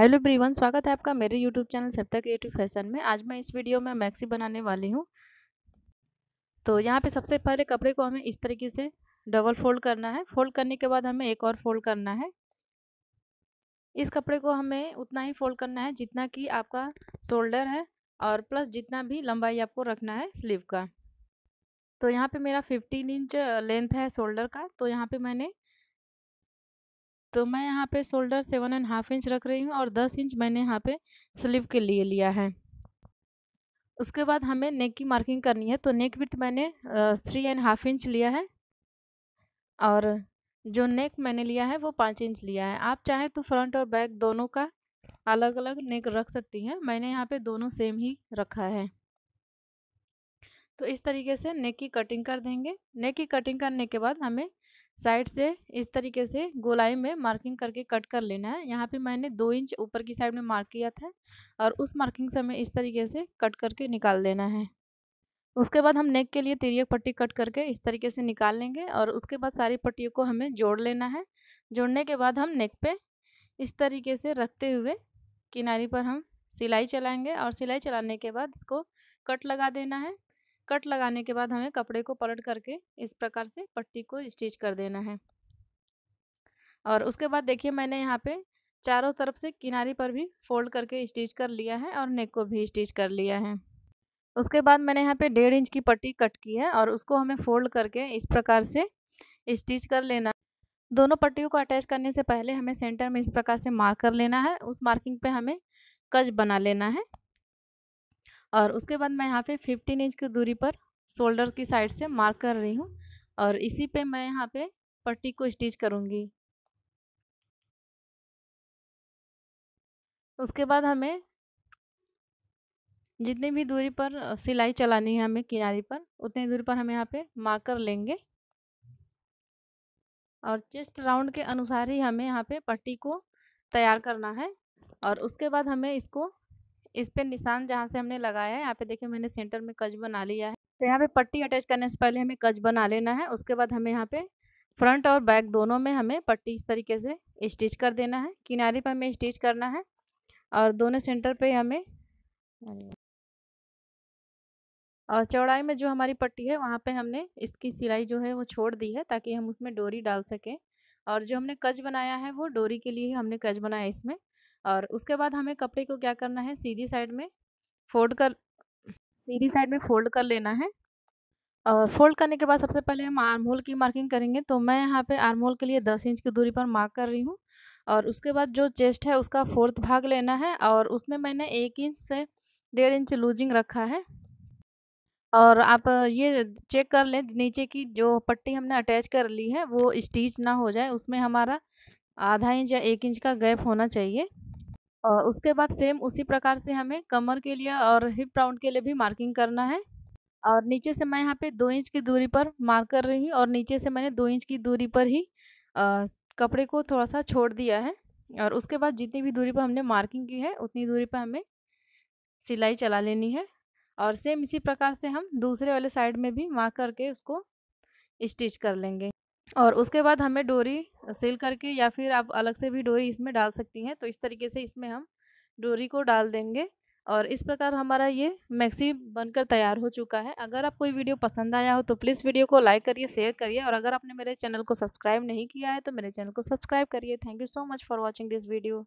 hello ब्रीवन स्वागत है आपका मेरे YouTube channel Saptah creative fashion में आज मैं इस वीडियो में मैक्सी बनाने वाली हूँ तो यहाँ पे सबसे पहले कपड़े को हमें इस तरीके से डबल फोल्ड करना है फोल्ड करने के बाद हमें एक और फोल्ड करना है इस कपड़े को हमें उतना ही फोल्ड करना है जितना कि आपका शोल्डर है और प्लस जितना भी लंबाई आपको रखना है स्लीव का तो यहाँ पर मेरा फिफ्टीन इंच लेंथ है शोल्डर का तो यहाँ पर मैंने तो मैं यहाँ पे shoulder seven and half inch रख रही हूँ और दस इंच मैंने यहाँ पे स्लीव के लिए लिया है उसके बाद हमें नेक की मार्किंग करनी है तो नेक विथ मैंने थ्री एंड हाफ इंच लिया है और जो नेक मैंने लिया है वो पाँच इंच लिया है आप चाहें तो फ्रंट और बैक दोनों का अलग अलग नेक रख सकती हैं मैंने यहाँ पे दोनों सेम ही रखा है तो इस तरीके से नेक की कटिंग कर देंगे नेक की कटिंग करने के बाद हमें साइड से इस तरीके से गोलाई में मार्किंग करके कट कर लेना है यहाँ पे मैंने दो इंच ऊपर की साइड में मार्क किया था और उस मार्किंग से हमें इस तरीके से कट करके निकाल देना है उसके बाद हम नेक के लिए तिरियक पट्टी कट करके इस तरीके से निकाल लेंगे और उसके बाद सारी पट्टियों को हमें जोड़ लेना है जोड़ने के बाद हम नेक पे इस तरीके से रखते हुए किनारी पर हम सिलाई चलाएँगे और सिलाई चलाने के बाद इसको कट लगा देना है कट लगाने के बाद हमें कपड़े को पलट करके इस प्रकार से पट्टी को स्टिच कर देना है और उसके बाद देखिए मैंने यहाँ पे चारों तरफ से किनारी पर भी फोल्ड करके स्टिच कर लिया है और नेक को भी स्टिच कर लिया है उसके बाद मैंने यहाँ पे डेढ़ इंच की पट्टी कट की है और उसको हमें फोल्ड करके इस प्रकार से स्टिच कर लेना दोनों पट्टियों को अटैच करने से पहले हमें सेंटर में इस प्रकार से मार्क कर लेना है उस मार्किंग पे हमें कज बना लेना है और उसके बाद मैं यहाँ पे 15 इंच की दूरी पर शोल्डर की साइड से मार्क कर रही हूँ और इसी पे मैं यहाँ पे पट्टी को स्टिच करूँगी उसके बाद हमें जितनी भी दूरी पर सिलाई चलानी है हमें किनारे पर उतनी दूरी पर हम यहाँ पे मार्कर लेंगे और चेस्ट राउंड के अनुसार ही हमें यहाँ पे पट्टी को तैयार करना है और उसके बाद हमें इसको इस पे निशान जहाँ से हमने लगाया है यहाँ पे देखिए मैंने सेंटर में कज बना लिया है तो यहाँ पे पट्टी अटैच करने से पहले हमें कज बना लेना है उसके बाद हमें यहाँ पे फ्रंट और बैक दोनों में हमें पट्टी इस तरीके से स्टिच कर देना है किनारे पर हमें स्टिच करना है और दोनों सेंटर पे हमें और चौड़ाई में जो हमारी पट्टी है वहाँ पे हमने इसकी सिलाई जो है वो छोड़ दी है ताकि हम उसमें डोरी डाल सकें और जो हमने कज बनाया है वो डोरी के लिए हमने कज बनाया इसमें और उसके बाद हमें कपड़े को क्या करना है सीधी साइड में फोल्ड कर सीधी साइड में फोल्ड कर लेना है और फोल्ड करने के बाद सबसे पहले हम आर्म होल की मार्किंग करेंगे तो मैं यहाँ पे आर्म होल के लिए दस इंच की दूरी पर मार्क कर रही हूँ और उसके बाद जो चेस्ट है उसका फोर्थ भाग लेना है और उसमें मैंने एक इंच से डेढ़ इंच लूजिंग रखा है और आप ये चेक कर लें नीचे की जो पट्टी हमने अटैच कर ली है वो स्टिच ना हो जाए उसमें हमारा आधा इंच या एक इंच का गैप होना चाहिए और उसके बाद सेम उसी प्रकार से हमें कमर के लिए और हिप राउंड के लिए भी मार्किंग करना है और नीचे से मैं यहाँ पे दो इंच की दूरी पर मार्क कर रही हूँ और नीचे से मैंने दो इंच की दूरी पर ही आ, कपड़े को थोड़ा सा छोड़ दिया है और उसके बाद जितनी भी दूरी पर हमने मार्किंग की है उतनी दूरी पर हमें सिलाई चला लेनी है और सेम इसी प्रकार से हम दूसरे वाले साइड में भी मार्क करके उसको स्टिच कर लेंगे और उसके बाद हमें डोरी सिल करके या फिर आप अलग से भी डोरी इसमें डाल सकती हैं तो इस तरीके से इसमें हम डोरी को डाल देंगे और इस प्रकार हमारा ये मैक्सी बनकर तैयार हो चुका है अगर आपको कोई वीडियो पसंद आया हो तो प्लीज़ वीडियो को लाइक करिए शेयर करिए और अगर आपने मेरे चैनल को सब्सक्राइब नहीं किया है तो मेरे चैनल को सब्सक्राइब करिए thank you so much for watching this video